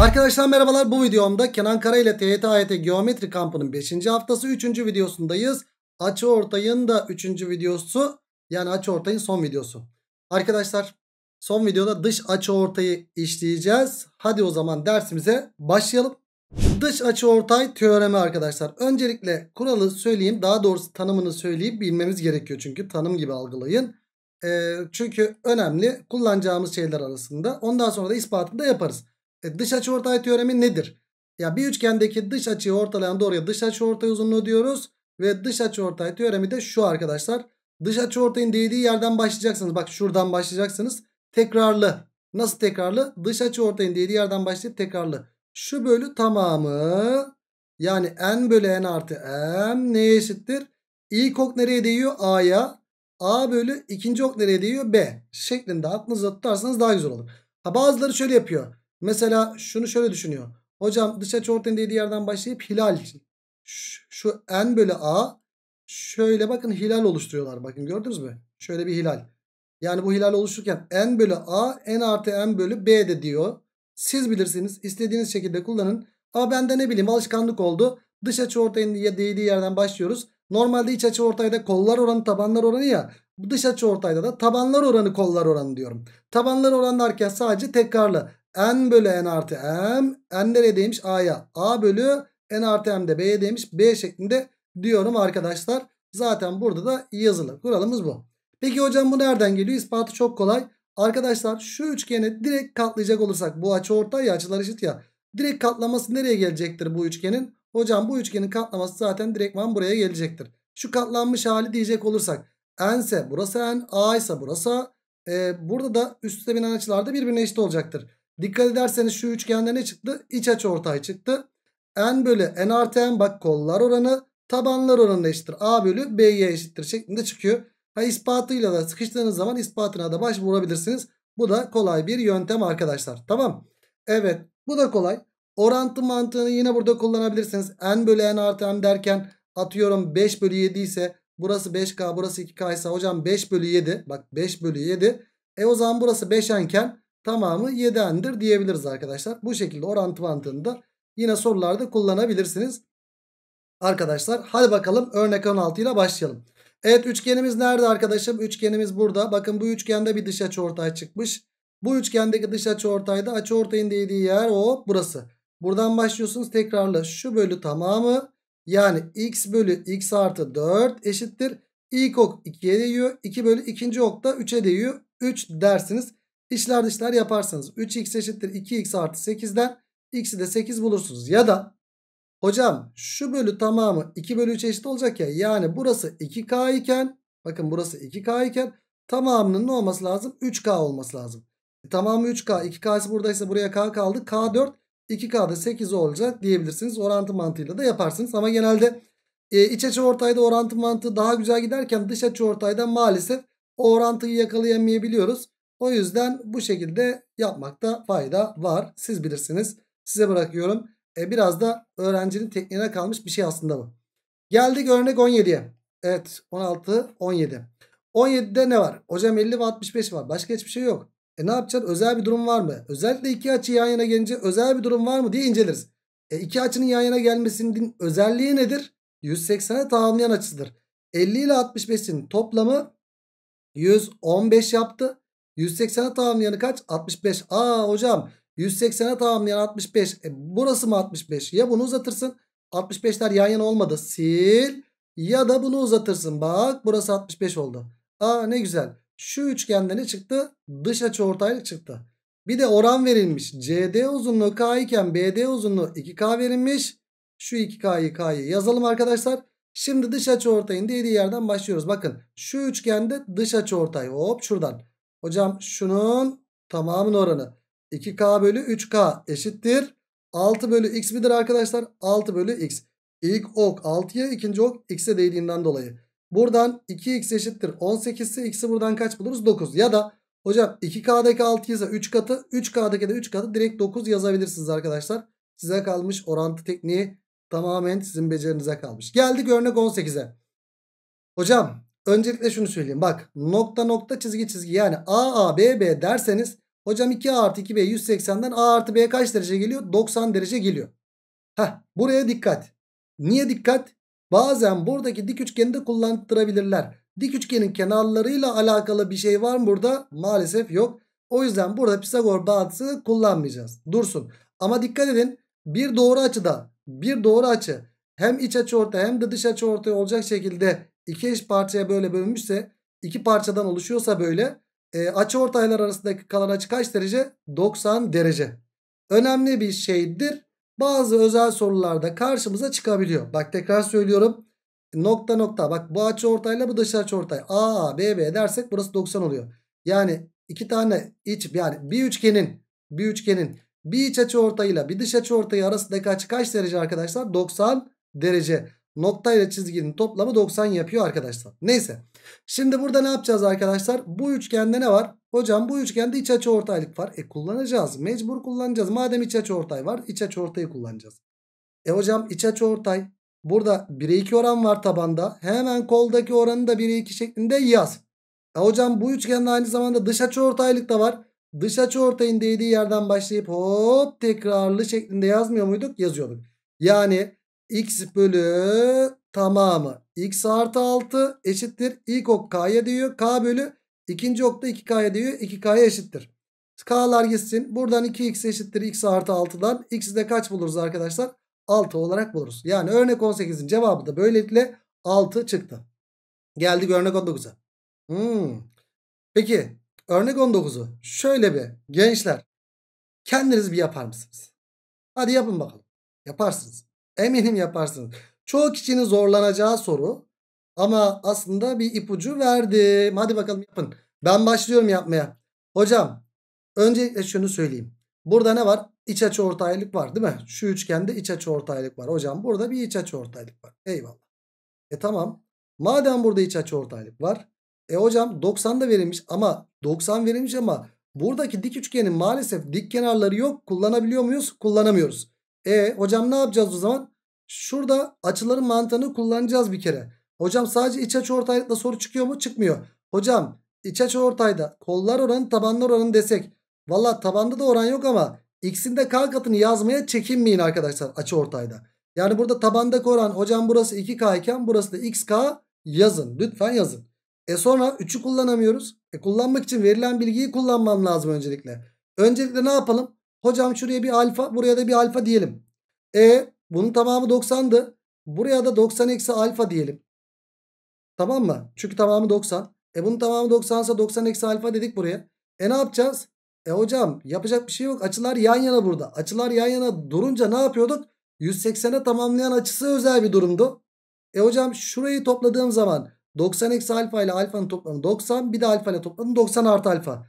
Arkadaşlar merhabalar bu videomda Kenan Kara ile TYT AYT Geometri kampının 5. haftası 3. videosundayız. Açı ortayın da 3. videosu yani açı ortayın son videosu. Arkadaşlar son videoda dış açı ortayı işleyeceğiz. Hadi o zaman dersimize başlayalım. Dış açı ortay teoremi arkadaşlar. Öncelikle kuralı söyleyeyim daha doğrusu tanımını söyleyip bilmemiz gerekiyor. Çünkü tanım gibi algılayın. E, çünkü önemli kullanacağımız şeyler arasında. Ondan sonra da ispatını da yaparız. E, dış açı ortay teoremi nedir? Ya bir üçgendeki dış açıyı ortalayan doğruya dış açı ortay uzunluğu diyoruz. Ve dış açı ortay teoremi de şu arkadaşlar. Dış açı ortayın değdiği yerden başlayacaksınız. Bak şuradan başlayacaksınız. Tekrarlı. Nasıl tekrarlı? Dış açı ortayın değdiği yerden başlayıp tekrarlı. Şu bölü tamamı yani n bölü n artı m neye eşittir? İlk ok nereye değiyor? A'ya. A bölü ikinci ok nereye değiyor? B. Şeklinde aklınızda tutarsanız daha güzel olur. Ha bazıları şöyle yapıyor. Mesela şunu şöyle düşünüyor. Hocam dış açı ortayın dediği yerden başlayıp hilal. Şu n bölü a şöyle bakın hilal oluşturuyorlar. Bakın gördünüz mü? Şöyle bir hilal. Yani bu hilal oluşurken n bölü a n artı n bölü b de diyor. Siz bilirsiniz. istediğiniz şekilde kullanın. Ama bende ne bileyim alışkanlık oldu. Dış açı ortayın değdiği yerden başlıyoruz. Normalde iç açı ortayda kollar oranı tabanlar oranı ya. Bu dış açı ortayda da tabanlar oranı kollar oranı diyorum. Tabanlar oranı derken sadece tekrarla N bölü N artı M. N nereye demiş? A'ya. A bölü N artı M de B'ye demiş. B şeklinde diyorum arkadaşlar. Zaten burada da yazılı. Kuralımız bu. Peki hocam bu nereden geliyor? İspatı çok kolay. Arkadaşlar şu üçgeni direkt katlayacak olursak bu açı ortay ya açılar eşit ya. Direkt katlaması nereye gelecektir bu üçgenin? Hocam bu üçgenin katlaması zaten direktman buraya gelecektir. Şu katlanmış hali diyecek olursak n ise burası n. A ise burası e, burada da üstte binen açılar da birbirine eşit olacaktır. Dikkat ederseniz şu üçgende ne çıktı? İç açı ortaya çıktı. N bölü N artı N bak kollar oranı tabanlar oranı eşittir. A bölü B'ye eşittir şeklinde çıkıyor. Ha ispatıyla da sıkıştığınız zaman ispatına da baş vurabilirsiniz. Bu da kolay bir yöntem arkadaşlar. Tamam. Evet bu da kolay. Orantı mantığını yine burada kullanabilirsiniz. N bölü N artı N derken atıyorum 5 bölü 7 ise Burası 5K burası 2K ise hocam 5 bölü 7. Bak 5 bölü 7. E o zaman burası 5n tamamı 7n'dir diyebiliriz arkadaşlar. Bu şekilde orantı mantığını da yine sorularda kullanabilirsiniz. Arkadaşlar hadi bakalım örnek 16 ile başlayalım. Evet üçgenimiz nerede arkadaşım? Üçgenimiz burada. Bakın bu üçgende bir dış açıortay çıkmış. Bu üçgendeki dış açıortayda açıortayın değdiği yer o burası. Buradan başlıyorsunuz tekrarla şu bölü tamamı yani x bölü x artı 4 eşittir. İlk ok 2'ye değiyor. 2 bölü ikinci ok da 3'e değiyor. 3 dersiniz. İşler dışlar yaparsanız 3x eşittir 2x artı 8'den x'i de 8 bulursunuz. Ya da hocam şu bölü tamamı 2 bölü 3 eşit olacak ya. Yani burası 2k iken bakın burası 2k iken tamamının ne olması lazım? 3k olması lazım. E, tamamı 3k. 2k'sı buradaysa buraya k kaldı. k 4. 2K'da 8 olacak diyebilirsiniz. Orantı mantığıyla da yaparsınız. Ama genelde e, iç açı ortayda orantı mantığı daha güzel giderken dış açı ortayda maalesef o orantıyı yakalayamayabiliyoruz. O yüzden bu şekilde yapmakta fayda var. Siz bilirsiniz. Size bırakıyorum. E, biraz da öğrencinin tekniğine kalmış bir şey aslında bu. Geldik örnek 17'ye. Evet 16, 17. 17'de ne var? Hocam 50 ve 65 var. Başka hiçbir şey yok. E ne yapacağız? Özel bir durum var mı? Özellikle iki açı yan yana gelince özel bir durum var mı diye inceleriz. E iki açının yan yana gelmesinin özelliği nedir? 180'e tamamlayan açısıdır. 50 ile 65'in toplamı 115 yaptı. 180'e tamamlayanı kaç? 65. Aa hocam 180'e tamamlayan 65. E, burası mı 65? Ya bunu uzatırsın. 65'ler yan yana olmadı. Sil. Ya da bunu uzatırsın. Bak burası 65 oldu. Aa ne güzel. Şu üçgende ne çıktı? Dış açı ortaylık çıktı. Bir de oran verilmiş. CD uzunluğu K iken BD uzunluğu 2K verilmiş. Şu 2K'yı K'yı yazalım arkadaşlar. Şimdi dış açı ortayın dediği yerden başlıyoruz. Bakın şu üçgende dış açı ortay. Hop şuradan. Hocam şunun tamamın oranı. 2K bölü 3K eşittir. 6 bölü X midir arkadaşlar? 6 bölü X. İlk ok 6'ya ikinci ok X'e değdiğinden dolayı. Buradan 2x eşittir 18 ise x'i buradan kaç buluruz? 9. Ya da hocam 2k'daki 6 ise 3 katı 3k'daki de 3 katı direkt 9 yazabilirsiniz arkadaşlar. Size kalmış orantı tekniği tamamen sizin becerinize kalmış. Geldik örnek 18'e. Hocam öncelikle şunu söyleyeyim. Bak nokta nokta çizgi çizgi yani A A B B derseniz hocam 2 A artı 2B 180'den A artı B kaç derece geliyor? 90 derece geliyor. Heh buraya dikkat. Niye dikkat? Bazen buradaki dik üçgeni de kullandırabilirler. Dik üçgenin kenarlarıyla alakalı bir şey var mı burada? Maalesef yok. O yüzden burada Pisagor bağıntısı kullanmayacağız. Dursun. Ama dikkat edin. Bir doğru açıda bir doğru açı hem iç açı orta hem de dış açı ortaya olacak şekilde iki eş parçaya böyle bölünmüşse iki parçadan oluşuyorsa böyle e, açı ortaylar arasındaki kalan açı kaç derece? 90 derece. Önemli bir şeydir bazı özel sorularda karşımıza çıkabiliyor. Bak tekrar söylüyorum. Nokta nokta. Bak bu açı ortayla bu dış açı ortay. A, A B, B dersek burası 90 oluyor. Yani iki tane iç yani bir üçgenin bir üçgenin bir iç açı ortayla bir dış açı ortayı arasındaki açı kaç derece arkadaşlar? 90 derece. Nokta ile çizginin toplamı 90 yapıyor arkadaşlar. Neyse. Şimdi burada ne yapacağız arkadaşlar? Bu üçgende ne var? Hocam bu üçgende iç açı ortaylık var. E kullanacağız. Mecbur kullanacağız. Madem iç açı ortay var iç açı ortayı kullanacağız. E hocam iç açı ortay. Burada 1'e 2 oran var tabanda. Hemen koldaki oranı da 1'e 2 şeklinde yaz. E hocam bu üçgende aynı zamanda dış açı ortaylık da var. Dış açı ortayın değdiği yerden başlayıp hop tekrarlı şeklinde yazmıyor muyduk? Yazıyorduk. Yani x bölü tamamı x artı 6 eşittir. İlk ok k'ya diyor. K bölü ikinci okta 2k'ya diyor. 2k'ya eşittir. K'lar gitsin. Buradan 2x eşittir x artı 6'dan. x'i de kaç buluruz arkadaşlar? 6 olarak buluruz. Yani örnek 18'in cevabı da böylelikle 6 çıktı. Geldik örnek 19'a. Hmm. Peki örnek 19'u şöyle bir gençler kendiniz bir yapar mısınız? Hadi yapın bakalım. Yaparsınız. Eminim yaparsınız. Çoğu kişinin zorlanacağı soru ama aslında bir ipucu verdim. Hadi bakalım yapın. Ben başlıyorum yapmaya. Hocam önce şunu söyleyeyim. Burada ne var? İç açı ortaylık var değil mi? Şu üçgende iç açı ortaylık var. Hocam burada bir iç açı ortaylık var. Eyvallah. E tamam. Madem burada iç açı ortaylık var. E hocam 90 da verilmiş ama 90 verilmiş ama buradaki dik üçgenin maalesef dik kenarları yok. Kullanabiliyor muyuz? Kullanamıyoruz. E hocam ne yapacağız o zaman? Şurada açıların mantığını kullanacağız bir kere. Hocam sadece iç açı ortayda soru çıkıyor mu? Çıkmıyor. Hocam iç açı ortayda kollar oranı tabanlar oranı desek. Valla tabanda da oran yok ama x'in de k katını yazmaya çekinmeyin arkadaşlar açı ortayda. Yani burada tabanda oran hocam burası 2k iken burası da xk yazın. Lütfen yazın. E sonra 3'ü kullanamıyoruz. E kullanmak için verilen bilgiyi kullanmam lazım öncelikle. Öncelikle ne yapalım? Hocam şuraya bir alfa buraya da bir alfa diyelim. E bunun tamamı 90'dı. Buraya da 90 eksi alfa diyelim. Tamam mı? Çünkü tamamı 90. E bunun tamamı 90 ise 90 eksi alfa dedik buraya. E ne yapacağız? E hocam yapacak bir şey yok. Açılar yan yana burada. Açılar yan yana durunca ne yapıyorduk? 180'e tamamlayan açısı özel bir durumdu. E hocam şurayı topladığım zaman 90 eksi alfa ile alfanın toplamı 90. Bir de alfa ile topladım 90 artı alfa.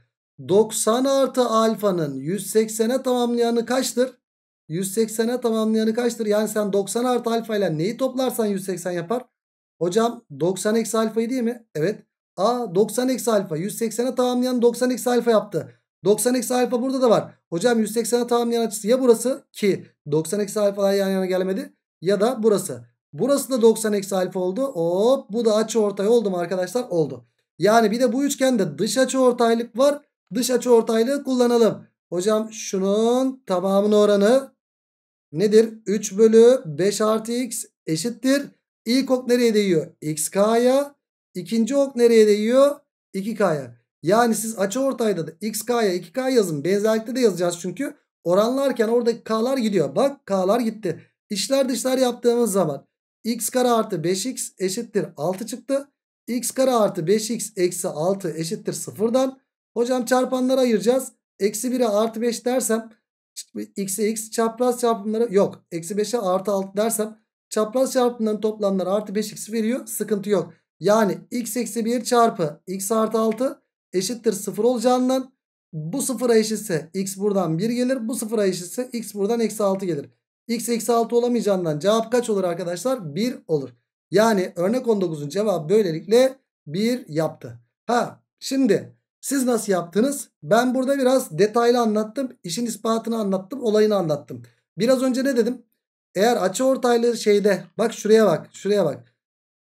90 artı alfanın 180'e tamamlayanı kaçtır? 180'e tamamlayanı kaçtır? Yani sen 90 artı alfa ile neyi toplarsan 180 yapar. Hocam 90 eksi alfayı değil mi? Evet. A 90 eksi alfa 180'e tamamlayan 90 eksi alfa yaptı. 90 eksi alfa burada da var. Hocam 180'e tamamlayan açısı ya burası ki 90 eksi alfalar yan yana gelmedi ya da burası. Burası da 90 eksi alfa oldu. Hop bu da açı ortay oldu mu arkadaşlar? Oldu. Yani bir de bu üçgende dış açı ortaylık var dış açı ortaylığı kullanalım. Hocam şunun tamamının oranı nedir? 3 bölü 5 artı x eşittir. İlk ok nereye değiyor? xk'ya. İkinci ok nereye değiyor? 2k'ya. Yani siz açı ortayda da xk'ya 2k yazın. Benzerlikte de yazacağız çünkü. Oranlarken oradaki k'lar gidiyor. Bak k'lar gitti. İşler dışlar yaptığımız zaman x kare artı 5x eşittir 6 çıktı. x kare artı 5x eksi 6 eşittir 0'dan. Hocam çarpanları ayıracağız. Eksi 1'e artı 5 dersem x'e x çapraz çarpımları yok. Eksi 5'e artı 6 dersem çapraz çarpımların toplamları artı 5x veriyor. Sıkıntı yok. Yani x eksi 1 çarpı x artı 6 eşittir 0 olacağından bu sıfıra eşitse x buradan 1 gelir. Bu sıfıra eşitse x buradan eksi 6 gelir. x eksi 6 olamayacağından cevap kaç olur arkadaşlar? 1 olur. Yani örnek 19'un cevabı böylelikle 1 yaptı. Ha şimdi siz nasıl yaptınız? Ben burada biraz detaylı anlattım. İşin ispatını anlattım. Olayını anlattım. Biraz önce ne dedim? Eğer açı ortaylı şeyde bak şuraya bak şuraya bak.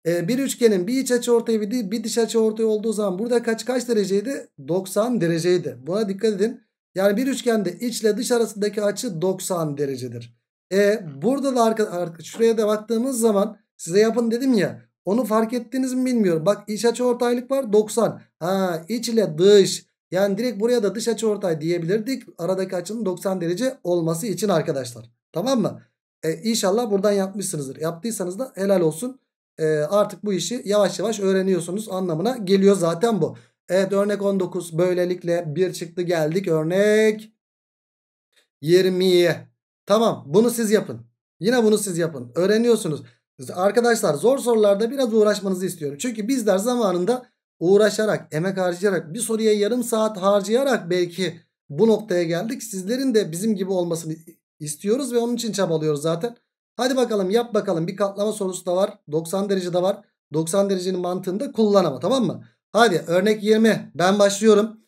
Ee, bir üçgenin bir iç açı ortayı bir, bir dış açı ortayı olduğu zaman burada kaç kaç dereceydi? 90 dereceydi. Buna dikkat edin. Yani bir üçgende içle dış arasındaki açı 90 derecedir. E, burada da arka, arka, şuraya da baktığımız zaman size yapın dedim ya. Onu fark ettiniz mi bilmiyorum. Bak iç açı ortaylık var 90. Ha iç ile dış. Yani direkt buraya da dış açı ortay diyebilirdik. Aradaki açının 90 derece olması için arkadaşlar. Tamam mı? E, inşallah buradan yapmışsınızdır. Yaptıysanız da helal olsun. E, artık bu işi yavaş yavaş öğreniyorsunuz anlamına geliyor zaten bu. Evet örnek 19 böylelikle bir çıktı geldik örnek 20'ye. Tamam bunu siz yapın. Yine bunu siz yapın. Öğreniyorsunuz. Arkadaşlar zor sorularda biraz uğraşmanızı istiyorum. Çünkü bizler zamanında uğraşarak, emek harcayarak, bir soruya yarım saat harcayarak belki bu noktaya geldik. Sizlerin de bizim gibi olmasını istiyoruz ve onun için çabalıyoruz zaten. Hadi bakalım yap bakalım. Bir katlama sorusu da var. 90 derece de var. 90 derecenin mantığında kullan tamam mı? Hadi örnek 20. Ben başlıyorum.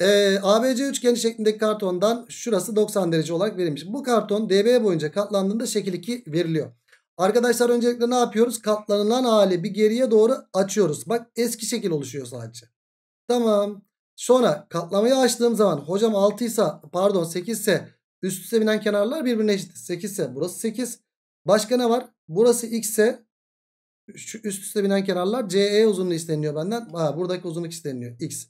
Ee, ABC üçgeni şeklindeki kartondan şurası 90 derece olarak verilmiş. Bu karton DB boyunca katlandığında şekil 2 veriliyor. Arkadaşlar öncelikle ne yapıyoruz? Katlanılan hali bir geriye doğru açıyoruz. Bak eski şekil oluşuyor sadece. Tamam. Sonra katlamayı açtığım zaman hocam 6 ise pardon 8 ise üst üste binen kenarlar birbirine eşit. 8 ise burası 8. Başka ne var? Burası x ise şu üst üste binen kenarlar CE uzunluğu isteniyor benden. Ha, buradaki uzunluk isteniyor x.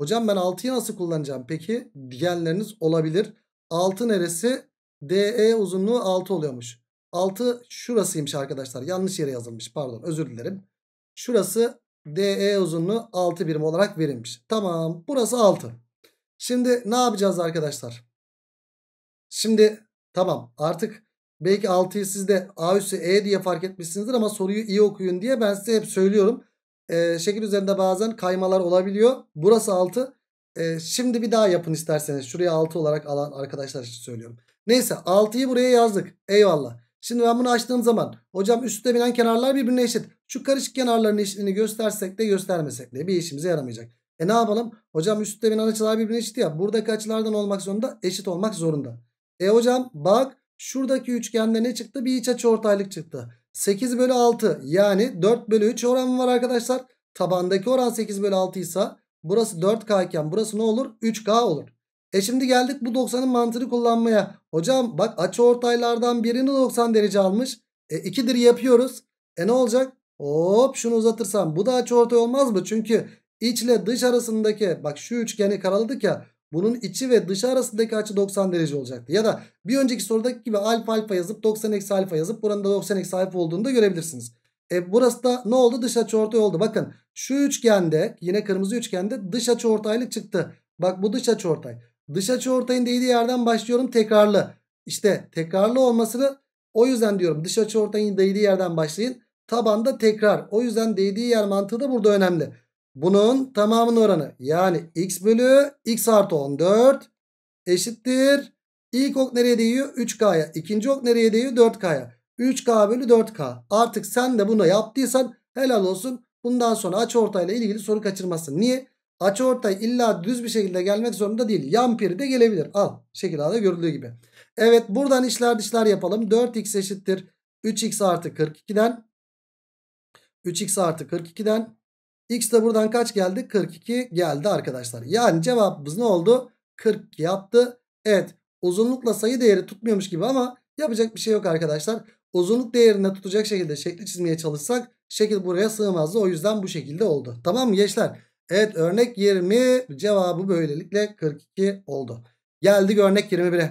Hocam ben 6'yı nasıl kullanacağım? Peki diyenleriniz olabilir. 6 neresi? DE uzunluğu 6 oluyormuş. 6 şurasıymış arkadaşlar. Yanlış yere yazılmış pardon özür dilerim. Şurası DE uzunluğu 6 birim olarak verilmiş. Tamam burası 6. Şimdi ne yapacağız arkadaşlar? Şimdi tamam artık belki 6'yı siz de A üssü E diye fark etmişsinizdir ama soruyu iyi okuyun diye ben size hep söylüyorum. Ee, şekil üzerinde bazen kaymalar olabiliyor. Burası 6. Ee, şimdi bir daha yapın isterseniz. Şuraya 6 olarak alan arkadaşlar için söylüyorum. Neyse 6'yı buraya yazdık. Eyvallah. Şimdi ben bunu açtığım zaman hocam üstte binen kenarlar birbirine eşit. Şu karışık kenarların eşitliğini göstersek de göstermesek de bir işimize yaramayacak. E ne yapalım? Hocam üstte binen açılar birbirine eşit ya. Buradaki açılardan olmak zorunda eşit olmak zorunda. E hocam bak şuradaki üçgende ne çıktı? Bir iç açı ortaylık çıktı. 8 bölü 6 yani 4 bölü 3 oranı var arkadaşlar. Tabandaki oran 8 bölü 6 ise burası 4K iken burası ne olur? 3K olur. E şimdi geldik bu 90'ın mantığını kullanmaya. Hocam bak açı ortaylardan birini 90 derece almış. E 2'dir yapıyoruz. E ne olacak? Hop şunu uzatırsam bu da açı ortay olmaz mı? Çünkü içle dış arasındaki bak şu üçgeni karaladık ya. Bunun içi ve dışı arasındaki açı 90 derece olacaktı. Ya da bir önceki sorudaki gibi alfa alfa yazıp 90 eksi alfa yazıp buranın da 90 eksi alfa olduğunu da görebilirsiniz. E burası da ne oldu? Dış açı ortay oldu. Bakın şu üçgende yine kırmızı üçgende dış açı ortaylı çıktı. Bak bu dış açı ortay. Dış açı ortayın değdiği yerden başlıyorum tekrarlı. İşte tekrarlı olmasını o yüzden diyorum dış açı ortayın değdiği yerden başlayın. Tabanda tekrar. O yüzden değdiği yer mantığı da burada önemli. Bunun tamamının oranı yani x bölü x artı 14 eşittir. İlk ok nereye değiyor? 3K'ya. İkinci ok nereye değiyor? 4K'ya. 3K bölü 4K. Artık sen de bunu yaptıysan helal olsun. Bundan sonra açı ortayla ilgili soru kaçırmazsın. Niye? Açı ortay illa düz bir şekilde gelmek zorunda değil. Yan piri de gelebilir. Al. Şekil A'da görüldüğü gibi. Evet buradan işler dışlar yapalım. 4x eşittir. 3x artı 42'den. 3x artı 42'den. X de buradan kaç geldi? 42 geldi arkadaşlar. Yani cevabımız ne oldu? 40 yaptı. Evet uzunlukla sayı değeri tutmuyormuş gibi ama yapacak bir şey yok arkadaşlar. Uzunluk değerine tutacak şekilde şekli çizmeye çalışsak şekil buraya sığmazdı. O yüzden bu şekilde oldu. Tamam mı gençler? Evet örnek 20 cevabı böylelikle 42 oldu. Geldik örnek 21'e.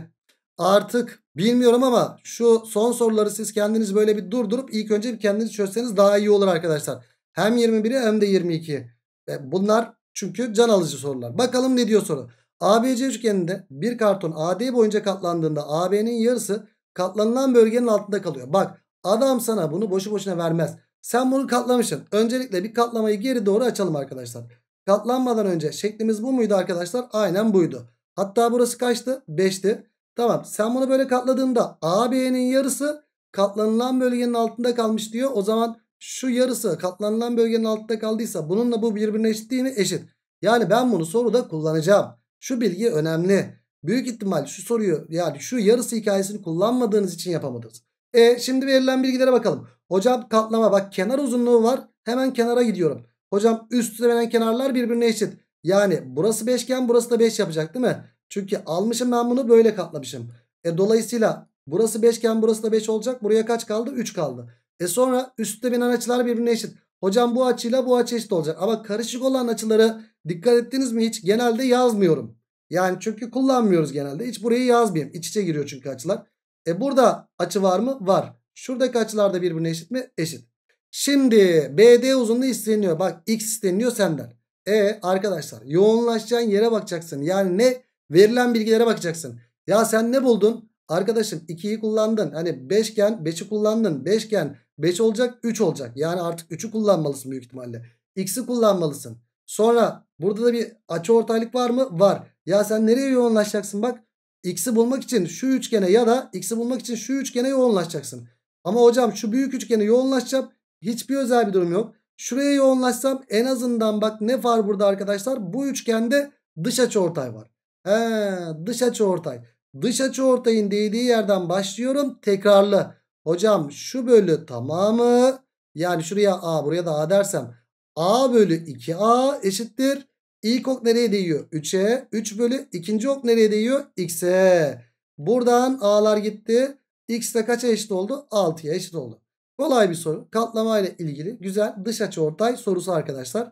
Artık bilmiyorum ama şu son soruları siz kendiniz böyle bir durdurup ilk önce bir kendiniz çözseniz daha iyi olur arkadaşlar. Hem 21'i hem de 22'yi. E, bunlar çünkü can alıcı sorular. Bakalım ne diyor soru. ABC üçgeninde bir karton AD boyunca katlandığında AB'nin yarısı katlanılan bölgenin altında kalıyor. Bak adam sana bunu boşu boşuna vermez. Sen bunu katlamışsın. Öncelikle bir katlamayı geri doğru açalım arkadaşlar. Katlanmadan önce şeklimiz bu muydu arkadaşlar? Aynen buydu. Hatta burası kaçtı? 5'ti. Tamam sen bunu böyle katladığında AB'nin yarısı katlanılan bölgenin altında kalmış diyor. O zaman şu yarısı katlanılan bölgenin altında kaldıysa bununla bu birbirine eşit mi? eşit. Yani ben bunu soruda kullanacağım. Şu bilgi önemli. Büyük ihtimal şu soruyu yani şu yarısı hikayesini kullanmadığınız için yapamadınız. E şimdi verilen bilgilere bakalım. Hocam katlama bak kenar uzunluğu var. Hemen kenara gidiyorum. Hocam üst verilen kenarlar birbirine eşit. Yani burası beşgen burası da 5 yapacak değil mi? Çünkü almışım ben bunu böyle katlamışım. E dolayısıyla burası beşgen burası da 5 olacak. Buraya kaç kaldı? 3 kaldı. E sonra üstte binen açılar birbirine eşit. Hocam bu açıyla bu açı eşit olacak. Ama karışık olan açıları dikkat ettiniz mi hiç? Genelde yazmıyorum. Yani çünkü kullanmıyoruz genelde. Hiç burayı yazmayayım. İç içe giriyor çünkü açılar. E burada açı var mı? Var. Şuradaki açılar da birbirine eşit mi? Eşit. Şimdi BD uzunluğu isteniyor. Bak X isteniyor senden. E arkadaşlar yoğunlaşacağın yere bakacaksın. Yani ne? Verilen bilgilere bakacaksın. Ya sen ne buldun? Arkadaşım 2'yi kullandın. Hani 5 iken 5'i kullandın. 5 iken 5 olacak 3 olacak. Yani artık 3'ü kullanmalısın büyük ihtimalle. X'i kullanmalısın. Sonra burada da bir açı ortaylık var mı? Var. Ya sen nereye yoğunlaşacaksın bak. X'i bulmak için şu üçgene ya da X'i bulmak için şu üçgene yoğunlaşacaksın. Ama hocam şu büyük üçgene yoğunlaşacağım. Hiçbir özel bir durum yok. Şuraya yoğunlaşsam en azından bak ne var burada arkadaşlar? Bu üçgende dış açı ortay var. He, dış açı ortay. Dış açı ortayın değdiği yerden başlıyorum. Tekrarlı. Hocam şu bölü tamamı yani şuraya A buraya da A dersem A bölü 2A eşittir. İlk ok nereye değiyor? 3'e. 3 bölü ikinci ok nereye değiyor? X'e. Buradan A'lar gitti. X de kaça eşit oldu? 6'ya eşit oldu. Kolay bir soru. Katlama ile ilgili güzel dış açı ortay sorusu arkadaşlar.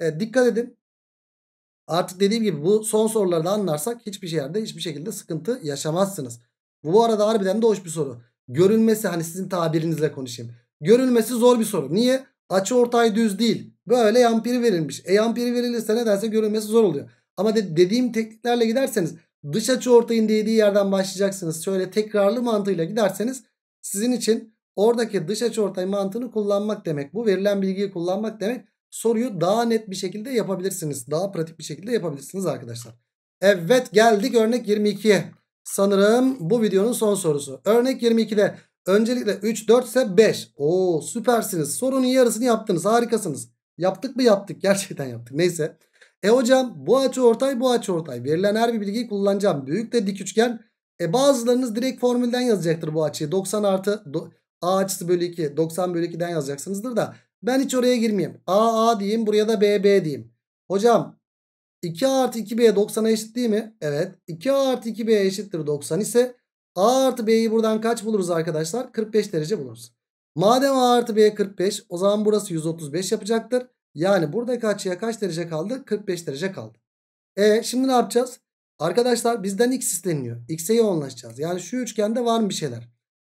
E, dikkat edin. Artık dediğim gibi bu son sorularda anlarsak hiçbir yerde hiçbir şekilde sıkıntı yaşamazsınız. Bu, bu arada harbiden de hoş bir soru. görünmesi hani sizin tabirinizle konuşayım. görünmesi zor bir soru. Niye? Açı ortay düz değil. Böyle yan piri verilmiş. E yan piri verilirse nedense görünmesi zor oluyor. Ama de, dediğim tekniklerle giderseniz dış açı ortayın değdiği yerden başlayacaksınız. Şöyle tekrarlı mantığıyla giderseniz sizin için Oradaki dış açıortay mantığını kullanmak demek. Bu verilen bilgiyi kullanmak demek. Soruyu daha net bir şekilde yapabilirsiniz. Daha pratik bir şekilde yapabilirsiniz arkadaşlar. Evet geldik örnek 22'ye. Sanırım bu videonun son sorusu. Örnek 22'de öncelikle 3 4 ise 5. Oo süpersiniz. Sorunun yarısını yaptınız. Harikasınız. Yaptık mı yaptık. Gerçekten yaptık. Neyse. E hocam bu açı ortay bu açı ortay. Verilen her bir bilgiyi kullanacağım. Büyük de dik üçgen. E bazılarınız direkt formülden yazacaktır bu açıyı. 90 artı A açısı bölü 2 90 bölü 2'den yazacaksınızdır da ben hiç oraya girmeyeyim. A A diyeyim buraya da B B diyeyim. Hocam 2 a artı 2B 90'a eşit değil mi? Evet 2 a artı 2B eşittir 90 ise A artı B'yi buradan kaç buluruz arkadaşlar? 45 derece buluruz. Madem A artı B 45 o zaman burası 135 yapacaktır. Yani buradaki açıya kaç derece kaldı? 45 derece kaldı. E şimdi ne yapacağız? Arkadaşlar bizden x isteniyor. X'e yoğunlaşacağız. Yani şu üçgende var mı bir şeyler?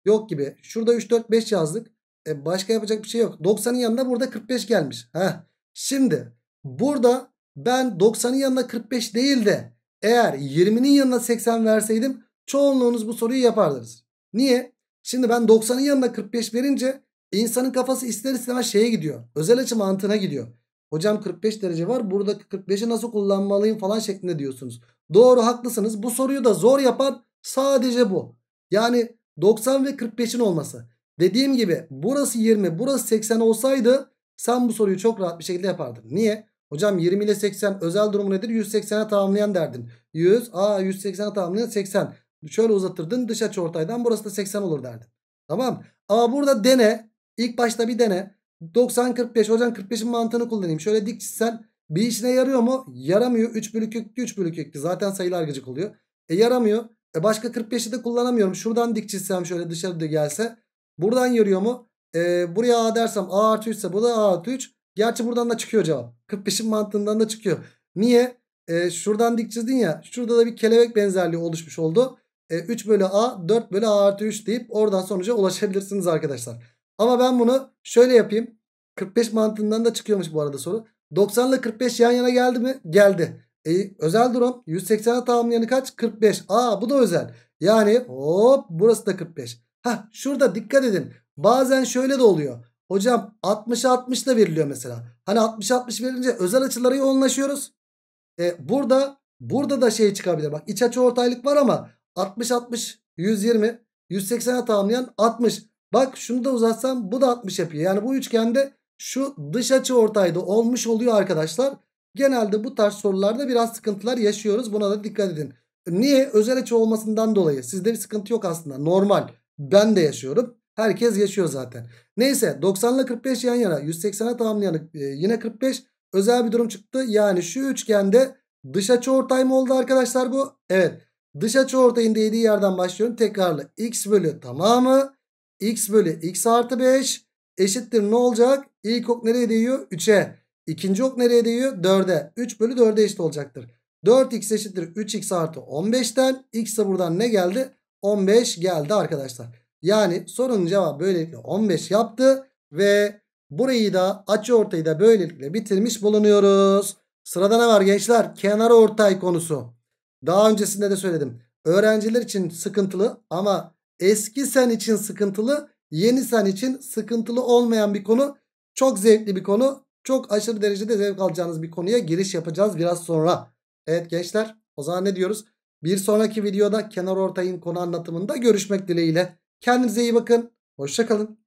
Yok gibi. Şurada 3, 4, 5 yazdık. E başka yapacak bir şey yok. 90'ın yanında burada 45 gelmiş. Heh. Şimdi burada ben 90'ın yanına 45 değil de eğer 20'nin yanına 80 verseydim çoğunluğunuz bu soruyu yapardınız. Niye? Şimdi ben 90'ın yanına 45 verince insanın kafası ister istemez şeye gidiyor. Özel açı mantığına gidiyor. Hocam 45 derece var buradaki 45'i nasıl kullanmalıyım falan şeklinde diyorsunuz. Doğru haklısınız. Bu soruyu da zor yapan sadece bu. Yani 90 ve 45'in olması. Dediğim gibi burası 20 burası 80 olsaydı sen bu soruyu çok rahat bir şekilde yapardın. Niye? Hocam 20 ile 80 özel durumu nedir? 180'e tamamlayan derdin. 100 a 180'e tamamlayan 80. Şöyle uzatırdın dış açı ortaydan burası da 80 olur derdin. Tamam ama burada dene ilk başta bir dene 90-45 hocam 45'in mantığını kullanayım. Şöyle dik çizsen bir işine yarıyor mu? Yaramıyor. 3 bölü köklü 3 bölü köklü zaten sayılar gıcık oluyor. E yaramıyor. E başka 45'i de kullanamıyorum. Şuradan dik çizsem şöyle dışarıda gelse. Buradan yürüyor mu? E, buraya A dersem A artı 3 ise bu da A artı 3. Gerçi buradan da çıkıyor cevap. 45'in mantığından da çıkıyor. Niye? E, şuradan dik çizdin ya. Şurada da bir kelebek benzerliği oluşmuş oldu. E, 3 bölü A 4 bölü A artı 3 deyip oradan sonuca ulaşabilirsiniz arkadaşlar. Ama ben bunu şöyle yapayım. 45 mantığından da çıkıyormuş bu arada soru. 90 ile 45 yan yana geldi mi? Geldi. E, özel durum 180'e tamamlayanı kaç? 45. Aa bu da özel. Yani hop burası da 45. Ha şurada dikkat edin. Bazen şöyle de oluyor. Hocam 60 60 da veriliyor mesela. Hani 60 60 verince özel açıları yoğunlaşıyoruz. E, burada burada da şey çıkabilir. Bak iç açı ortaylık var ama 60 60 120 180'e tamamlayan 60. Bak şunu da uzatsam bu da 60 yapıyor. Yani bu üçgende şu dış açı ortayda olmuş oluyor arkadaşlar. Genelde bu tarz sorularda biraz sıkıntılar yaşıyoruz. Buna da dikkat edin. Niye? Özel açı olmasından dolayı. Sizde bir sıkıntı yok aslında. Normal. Ben de yaşıyorum. Herkes yaşıyor zaten. Neyse 90 ile 45 yan yana 180'e tamamlayan e, yine 45 özel bir durum çıktı. Yani şu üçgende dış açı ortay mı oldu arkadaşlar bu? Evet. Dış açı ortayın değdiği yerden başlıyorum. tekrarla. x bölü tamamı x bölü x artı 5 eşittir ne olacak? İlkok nereye değiyor? 3'e. İkinci ok nereye değiyor? 4'e. 3 bölü 4'e eşit olacaktır. 4x eşittir 3x artı 15'ten. X ise buradan ne geldi? 15 geldi arkadaşlar. Yani sorunun cevabı böylelikle 15 yaptı. Ve burayı da açı ortayı da böylelikle bitirmiş bulunuyoruz. Sırada ne var gençler? Kenar ortay konusu. Daha öncesinde de söyledim. Öğrenciler için sıkıntılı ama eski sen için sıkıntılı, yeni sen için sıkıntılı olmayan bir konu. Çok zevkli bir konu çok aşırı derecede zevk alacağınız bir konuya giriş yapacağız biraz sonra. Evet gençler o zaman ne diyoruz? Bir sonraki videoda kenar ortayın konu anlatımında görüşmek dileğiyle. Kendinize iyi bakın. Hoşçakalın.